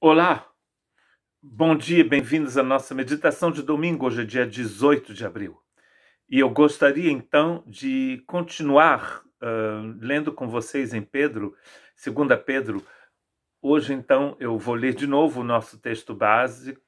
Olá, bom dia e bem-vindos à nossa meditação de domingo. Hoje é dia 18 de abril e eu gostaria então de continuar uh, lendo com vocês em Pedro, segunda Pedro. Hoje, então, eu vou ler de novo o nosso texto básico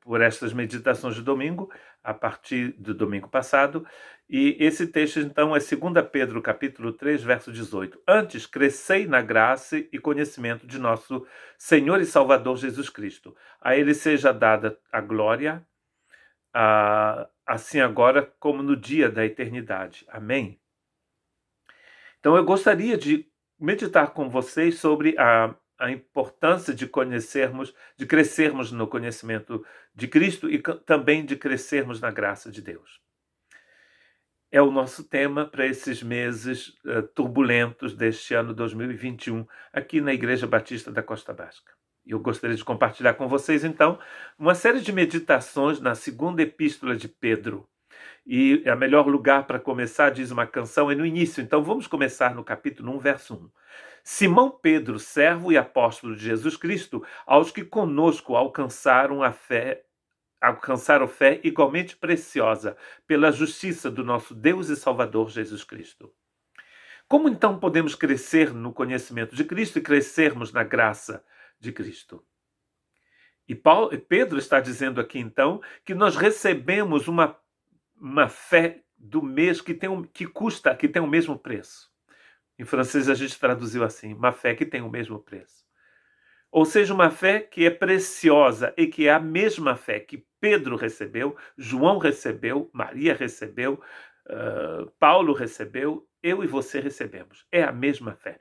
por estas meditações de domingo, a partir do domingo passado. E esse texto, então, é 2 Pedro, capítulo 3, verso 18. Antes, crescei na graça e conhecimento de nosso Senhor e Salvador Jesus Cristo. A ele seja dada a glória, a, assim agora como no dia da eternidade. Amém? Então, eu gostaria de meditar com vocês sobre a a importância de conhecermos, de crescermos no conhecimento de Cristo e também de crescermos na graça de Deus. É o nosso tema para esses meses uh, turbulentos deste ano 2021 aqui na Igreja Batista da Costa Basca. Eu gostaria de compartilhar com vocês então uma série de meditações na segunda epístola de Pedro. E é o melhor lugar para começar, diz uma canção, é no início. Então vamos começar no capítulo 1, verso 1. Simão Pedro, servo e apóstolo de Jesus Cristo, aos que conosco alcançaram a fé alcançaram fé igualmente preciosa pela justiça do nosso Deus e Salvador Jesus Cristo. Como então podemos crescer no conhecimento de Cristo e crescermos na graça de Cristo? E Paulo, Pedro está dizendo aqui então que nós recebemos uma uma fé do mesmo que tem um, que custa, que tem o mesmo preço. Em francês a gente traduziu assim, uma fé que tem o mesmo preço. Ou seja, uma fé que é preciosa e que é a mesma fé que Pedro recebeu, João recebeu, Maria recebeu, uh, Paulo recebeu, eu e você recebemos. É a mesma fé.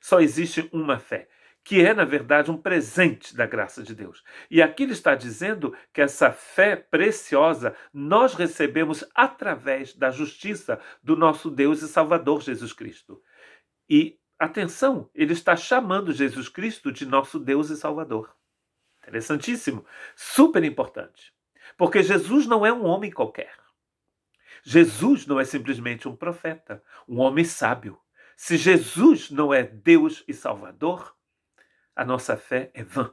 Só existe uma fé que é, na verdade, um presente da graça de Deus. E aqui ele está dizendo que essa fé preciosa nós recebemos através da justiça do nosso Deus e Salvador Jesus Cristo. E atenção, ele está chamando Jesus Cristo de nosso Deus e Salvador. Interessantíssimo, super importante. Porque Jesus não é um homem qualquer. Jesus não é simplesmente um profeta, um homem sábio. Se Jesus não é Deus e Salvador, a nossa fé é vã.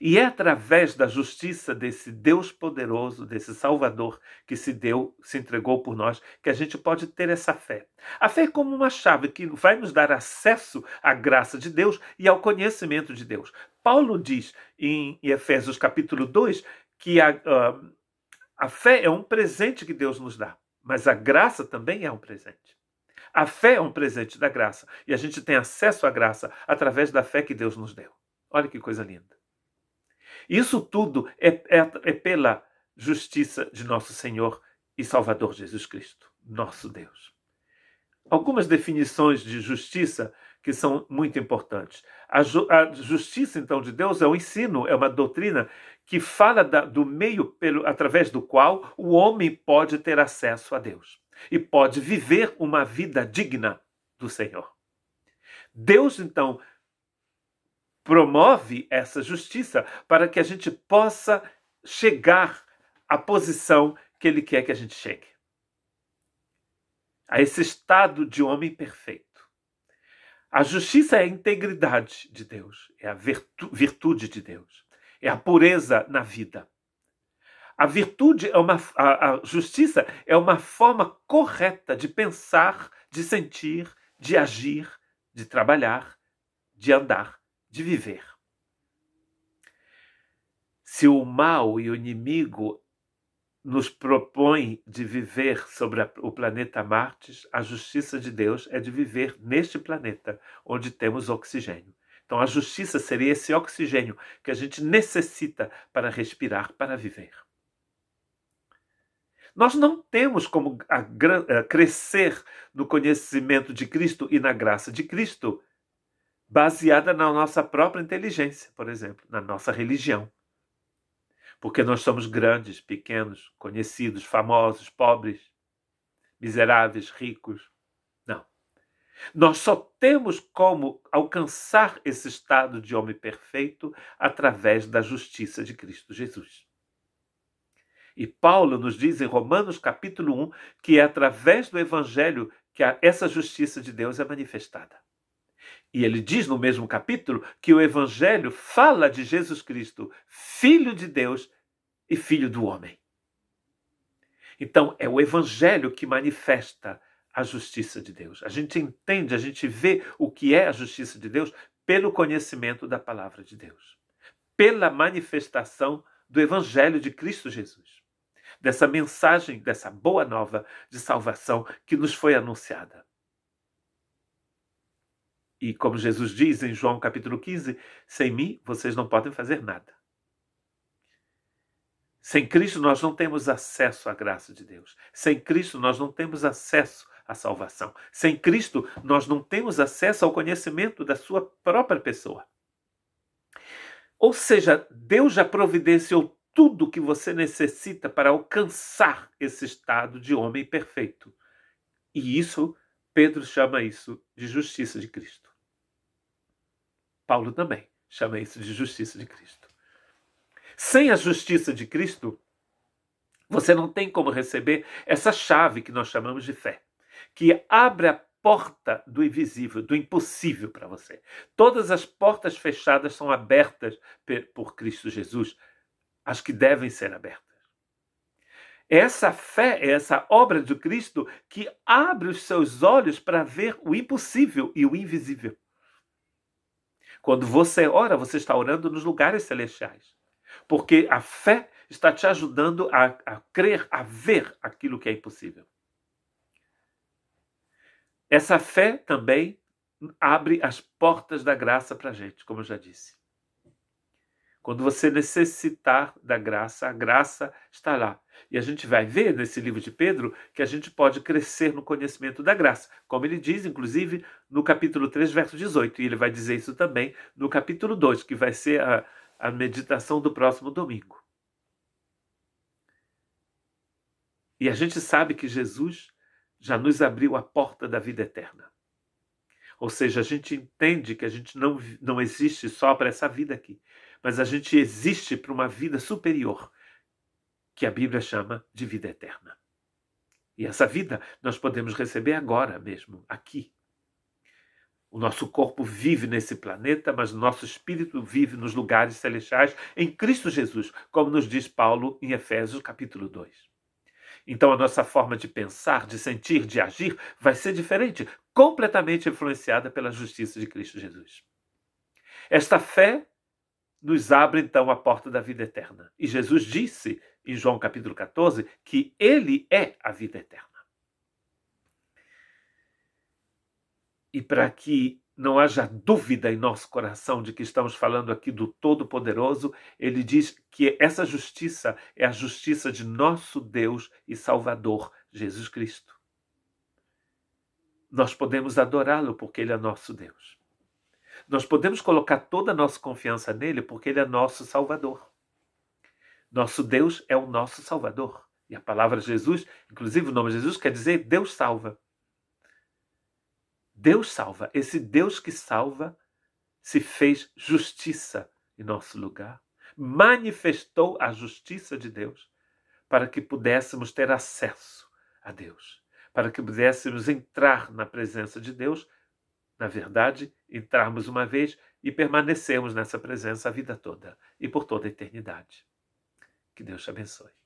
E é através da justiça desse Deus poderoso, desse Salvador que se deu, se entregou por nós, que a gente pode ter essa fé. A fé é como uma chave que vai nos dar acesso à graça de Deus e ao conhecimento de Deus. Paulo diz em Efésios capítulo 2 que a, a, ah, a fé é um presente que Deus nos dá, mas a graça também é um presente. A fé é um presente da graça e a gente tem acesso à graça através da fé que Deus nos deu. Olha que coisa linda. Isso tudo é, é, é pela justiça de nosso Senhor e Salvador Jesus Cristo, nosso Deus. Algumas definições de justiça que são muito importantes. A, ju a, justiça, então, de Deus é um ensino, é uma doutrina que fala da, do meio pelo, através do qual o homem pode ter acesso a Deus e pode viver uma vida digna do Senhor. Deus, então, promove essa justiça para que a gente possa chegar à posição que Ele quer que a gente chegue a esse estado de homem perfeito. A justiça é a integridade de Deus, é a virtude de Deus, é a pureza na vida. A virtude é uma a, a justiça é uma forma correta de pensar, de sentir, de agir, de trabalhar, de andar, de viver. Se o mal e o inimigo nos propõe de viver sobre o planeta Marte, a justiça de Deus é de viver neste planeta onde temos oxigênio. Então, a justiça seria esse oxigênio que a gente necessita para respirar, para viver. Nós não temos como crescer no conhecimento de Cristo e na graça de Cristo baseada na nossa própria inteligência, por exemplo, na nossa religião. Porque nós somos grandes, pequenos, conhecidos, famosos, pobres, miseráveis, ricos. Não. Nós só temos como alcançar esse estado de homem perfeito através da justiça de Cristo Jesus. E Paulo nos diz em Romanos capítulo 1 que é através do evangelho que essa justiça de Deus é manifestada. E ele diz no mesmo capítulo que o evangelho fala de Jesus Cristo, filho de Deus e filho do homem. Então, é o evangelho que manifesta a justiça de Deus. A gente entende, a gente vê o que é a justiça de Deus pelo conhecimento da palavra de Deus, pela manifestação do evangelho de Cristo Jesus dessa mensagem, dessa boa nova de salvação que nos foi anunciada. E como Jesus diz em João capítulo 15, sem mim vocês não podem fazer nada. Sem Cristo nós não temos acesso à graça de Deus. Sem Cristo nós não temos acesso à salvação. Sem Cristo nós não temos acesso ao conhecimento da sua própria pessoa. Ou seja, Deus já providenciou tudo que você necessita para alcançar esse estado de homem perfeito. E isso, Pedro chama isso de justiça de Cristo. Paulo também chama isso de justiça de Cristo. Sem a justiça de Cristo, você não tem como receber essa chave que nós chamamos de fé, que abre a porta do invisível, do impossível para você. Todas as portas fechadas são abertas por Cristo Jesus as que devem ser abertas. Essa fé, essa obra de Cristo que abre os seus olhos para ver o impossível e o invisível. Quando você ora, você está orando nos lugares celestiais, porque a fé está te ajudando a, a crer, a ver aquilo que é impossível. Essa fé também abre as portas da graça para a gente, como eu já disse. Quando você necessitar da graça, a graça está lá. E a gente vai ver nesse livro de Pedro que a gente pode crescer no conhecimento da graça, como ele diz, inclusive, no capítulo 3, verso 18. E ele vai dizer isso também no capítulo 2, que vai ser a, a meditação do próximo domingo. E a gente sabe que Jesus já nos abriu a porta da vida eterna. Ou seja, a gente entende que a gente não, não existe só para essa vida aqui mas a gente existe para uma vida superior, que a Bíblia chama de vida eterna. E essa vida nós podemos receber agora mesmo, aqui. O nosso corpo vive nesse planeta, mas o nosso espírito vive nos lugares celestiais em Cristo Jesus, como nos diz Paulo em Efésios capítulo 2. Então a nossa forma de pensar, de sentir, de agir vai ser diferente, completamente influenciada pela justiça de Cristo Jesus. Esta fé nos abre então a porta da vida eterna. E Jesus disse em João capítulo 14 que ele é a vida eterna. E para que não haja dúvida em nosso coração de que estamos falando aqui do Todo-Poderoso, ele diz que essa justiça é a justiça de nosso Deus e Salvador, Jesus Cristo. Nós podemos adorá-lo porque ele é nosso Deus. Nós podemos colocar toda a nossa confiança nele porque ele é nosso Salvador. Nosso Deus é o nosso Salvador. E a palavra Jesus, inclusive o nome Jesus, quer dizer Deus salva. Deus salva. Esse Deus que salva se fez justiça em nosso lugar. Manifestou a justiça de Deus para que pudéssemos ter acesso a Deus, para que pudéssemos entrar na presença de Deus na verdade, entrarmos uma vez e permanecermos nessa presença a vida toda e por toda a eternidade. Que Deus te abençoe.